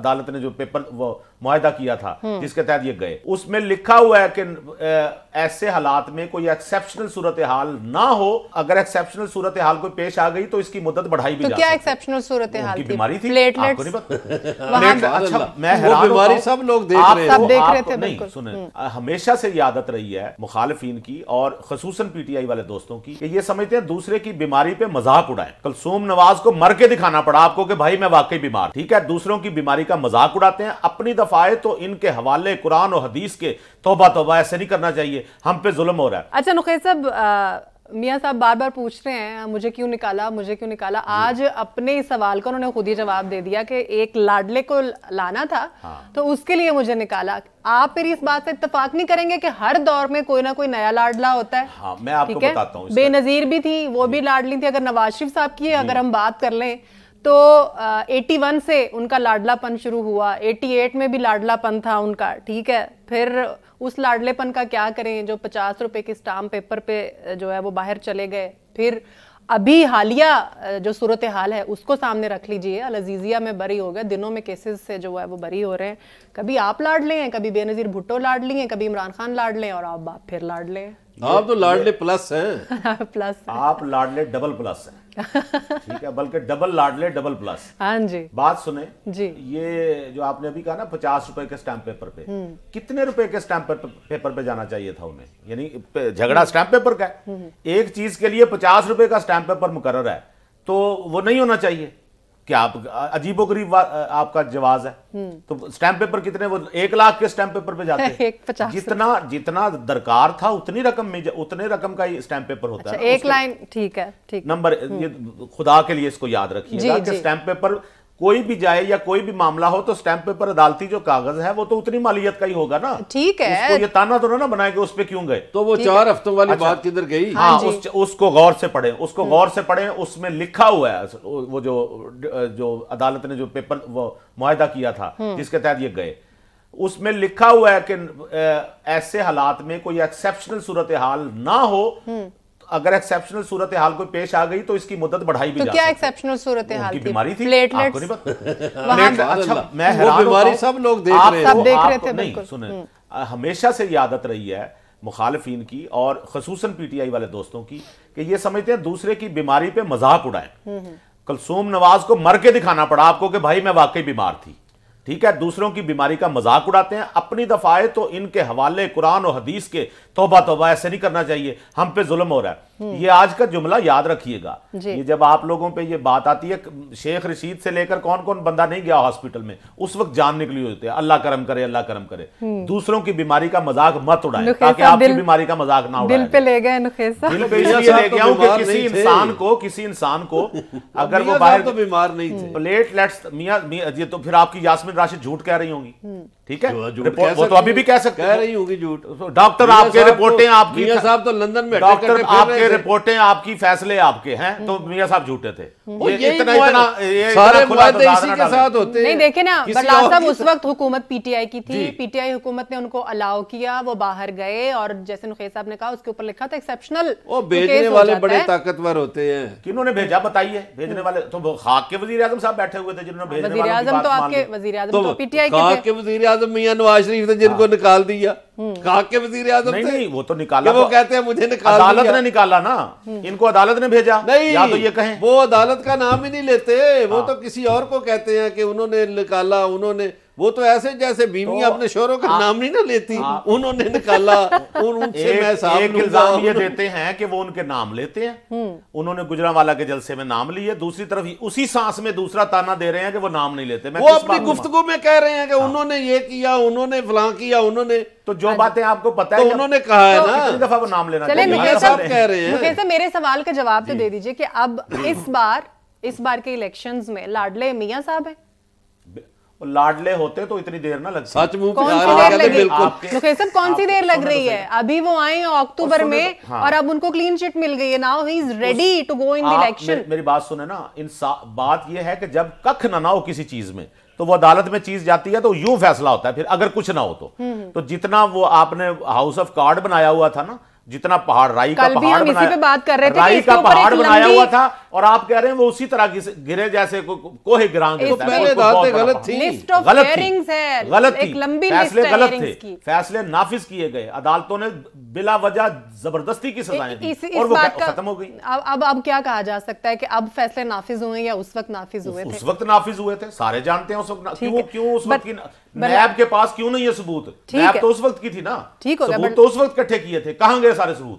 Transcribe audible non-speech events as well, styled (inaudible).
अदालत ने जो पेपर मुहिदा किया था जिसके तहत ये गए उसमें लिखा हुआ है कि ऐसे हालात में कोई एक्सेप्शनल सूरत हाल ना हो अगर एक्सेप्शनल सूरत हाल कोई पेश आ गई तो इसकी मुद्दत बढ़ाई भी तो जा क्या एक्सेप्शनल सूरत हाल की बीमारी थी (laughs) अच्छा, सब लोग देख रहे थे नहीं सुने हम्म। हमेशा से ये आदत रही है मुखालफिन की और खसूसन पीटीआई वाले दोस्तों की ये समझते हैं दूसरे की बीमारी पे मजाक उड़ाए सोम नवाज को मर के दिखाना पड़ा आपको कि भाई मैं वाकई बीमार ठीक है दूसरों की बीमारी का मजाक उड़ाते हैं अपनी दफाए तो इनके हवाले कुरान और हदीस के तोबा तोबा ऐसे नहीं करना चाहिए हम पे जुल्म हो रहा है अच्छा नुखे साहब मियाँ साहब बार बार पूछ रहे हैं मुझे क्यों निकाला मुझे क्यों निकाला आज अपने इस सवाल का उन्होंने खुद ही जवाब दे दिया कि एक लाडले को लाना था हाँ। तो उसके लिए मुझे निकाला आप फिर इस बात से इतफाक नहीं करेंगे कि हर दौर में कोई ना कोई नया लाडला होता है हाँ, मैं आपको बताता हूँ बेनजीर भी थी वो भी लाडली थी अगर नवाज शरीफ साहब की अगर हम बात कर लें तो एटी वन से उनका लाडलापन शुरू हुआ एटी एट में भी लाडलापन था उनका ठीक है फिर उस लाडलेपन का क्या करें जो पचास रुपए के स्टाम्प पेपर पे जो है वो बाहर चले गए फिर अभी हालिया जो सूरत हाल है उसको सामने रख लीजिए अलजीजिया में बरी हो गए दिनों में केसेस से जो है वो बरी हो रहे हैं कभी आप लाड लें कभी बेनज़ीर भुट्टो लाड लिए कभी इमरान खान लाड लें और आप बाप फिर लाड लें आप तो लाडले प्लस हैं प्लस (laughs) है। आप लाडले डबल प्लस हैं (laughs) ठीक है बल्कि डबल लाडले डबल प्लस हाँ जी बात सुने जी ये जो आपने अभी कहा ना पचास रुपए के स्टैम्प पेपर पे हम्म। कितने रुपए के स्टैंप पेपर पे जाना चाहिए था उन्हें यानी झगड़ा स्टैम्प हम्म। पेपर का हम्म। एक चीज के लिए पचास रुपए का स्टैम्प पेपर मुकर है तो वो नहीं होना चाहिए कि आप अजीबो गरीब आपका जवाब है हम्म। तो स्टैंप पेपर कितने वो एक लाख के स्टैंप पेपर पे जाते (laughs) हैं जितना जितना दरकार था उतनी रकम में उतने रकम का ही स्टैंप पेपर होता अच्छा, है एक लाइन ठीक है ठीक नंबर ये हम्म। खुदा के लिए इसको याद रखिए स्टैंप पेपर कोई भी जाए या कोई भी मामला हो तो स्टैंप पेपर अदालती जो कागज है वो तो उतनी मालियत का ही होगा ना ठीक है उसको ये ताना तो ना बनाए उस पर क्यों गए तो वो चार हफ्तों वाली अच्छा, बात किधर गई हाँ, हाँ उस, उसको गौर से पढ़े उसको हम्म। गौर से पढ़े उसमें लिखा हुआ है वो जो जो अदालत ने जो पेपर वो मुहिदा किया था हम्म। जिसके तहत ये गए उसमें लिखा हुआ है कि ऐसे हालात में कोई एक्सेप्शनल सूरत हाल ना हो हम्म। अगर एक्सेप्शनल सूरत हाल कोई पेश आ गई तो इसकी मुद्दत बढ़ाई भी तो क्या एक्सेप्शनल सूरत हाल बीमारी थी (laughs) अच्छा, बीमारी सब लोग हम्म। हमेशा से ये आदत रही है मुखालफन की और खसूस पीटीआई वाले दोस्तों की कि ये समझते हैं दूसरे की बीमारी पे मजाक उड़ाएं हम्म, हम्म। कलसूम नवाज को मर के दिखाना पड़ा आपको कि भाई मैं वाकई बीमार थी ठीक है दूसरों की बीमारी का मजाक उड़ाते हैं अपनी दफाए तो इनके हवाले कुरान और हदीस के तोबा तोबा ऐसे नहीं करना चाहिए हम पे जुल्म हो रहा है हम्म। ये आज का जुमला याद रखिएगा ये जब आप लोगों पे ये बात आती है शेख रशीद से लेकर कौन कौन बंदा नहीं गया हॉस्पिटल में उस वक्त जान निकली होती है अल्लाह करम करे अल्लाह करम करे हम्म। दूसरों की बीमारी का मजाक मत उड़ाए ताकि आपकी बीमारी का मजाक ना उड़ाए ले गए तो किसी इंसान को किसी इंसान को (laughs) अगर वो बाहर तो बीमार नहीं हम्म। प्लेटलेट्स मियाँ ये तो फिर आपकी यासमिन राशि झूठ कह रही होंगी ठीक है वो तो अभी भी कह सकते कह रही होगी झूठ डॉक्टर आपके तो- रिपोर्टें आपकी साहब तो लंदन में डॉक्टर आपके रिपोर्टें आपकी फैसले आपके हैं तो हम्म। मियाँ साहब झूठे थे हम्म। देखे ना बरलाल साहब उस वक्त हुकूमत पीटीआई की थी पीटीआई हुकूमत ने उनको अलाउ किया वो बाहर गए और जैसे नुखे साहब ने कहा उसके ऊपर लिखा था एक्सेप्शनल वो भेजने वाले बड़े ताकतवर होते हैं किन्होंने भेजा बताइए भेजने वाले तो खाक के वजीर आजम साहब बैठे हुए थे जिन्होंने हाँ, वजीर आजम तो आपके वजीर आजम तो तो पीटीआई के वजीर आजम मियाँ नवाज शरीफ ने जिनको निकाल दिया कहा के वजीर आजम नहीं, नहीं वो तो निकाला वो तो कहते हैं मुझे निकाल अदालत ने निकाला ना हम्म। इनको अदालत ने भेजा नहीं या तो ये कहें वो अदालत का नाम ही नहीं लेते वो हाँ। तो किसी और को कहते हैं कि उन्होंने निकाला उन्होंने वो तो ऐसे जैसे बीवी तो, अपने शोरों का नाम नहीं ना लेती उन्होंने निकाला उन, (laughs) उनसे एक, मैं एक इल्जाम ये देते हैं कि वो उनके नाम लेते हैं हम्म। उन्होंने गुजरावाला के जलसे में नाम लिए दूसरी तरफ उसी सांस में दूसरा ताना दे रहे हैं कि वो नाम नहीं लेते मैं वो अपनी गुफ्तगु में कह रहे हैं कि हाँ। उन्होंने ये किया उन्होंने फलां किया उन्होंने तो जो हाँ बातें आपको पता है तो उन्होंने कहा है तो ना कितनी दफा वो नाम लेना चले मुकेश साहब मेरे सवाल का जवाब तो दे दीजिए कि अब इस बार इस बार के इलेक्शंस में लाडले मियां साहब हैं लाडले होते तो इतनी देर ना लग सचमुख बिल्कुल कौन सी देर लग तो रही है अभी वो आए अक्टूबर तो- में हाँ। और अब उनको क्लीन चिट मिल गई है now he is ready to go in election मेरी बात सुने ना इन बात ये है कि जब कख ना ना हो किसी चीज में तो वो अदालत में चीज जाती है तो यूं फैसला होता है फिर अगर कुछ ना हो तो, हम्म। तो जितना वो आपने हाउस ऑफ कार्ड बनाया हुआ था ना जितना पहाड़ राई का पहाड़ बनाया पे बात कर रहे थे राई का पहाड़ बनाया हुआ था और आप कह रहे हैं वो उसी तरह की गिरे जैसे को, कोहे गिरांग तो गलत थी गलत थी फैसले गलत थे फैसले नाफिज किए गए अदालतों ने बिला वजह जबरदस्ती की सजाएं दी और वो खत्म हो गई अब अब क्या कहा जा सकता है कि अब फैसले नाफिज हुए या उस वक्त नाफिज हुए उस वक्त नाफिज हुए थे सारे जानते हैं उस वक्त क्यों क्यों उस वक्त नैब के पास क्यों नहीं है सबूत नैब तो उस वक्त की थी ना ठीक है सबूत तो उस वक्त इकट्ठे किए थे कहाँ गए सारे सबूत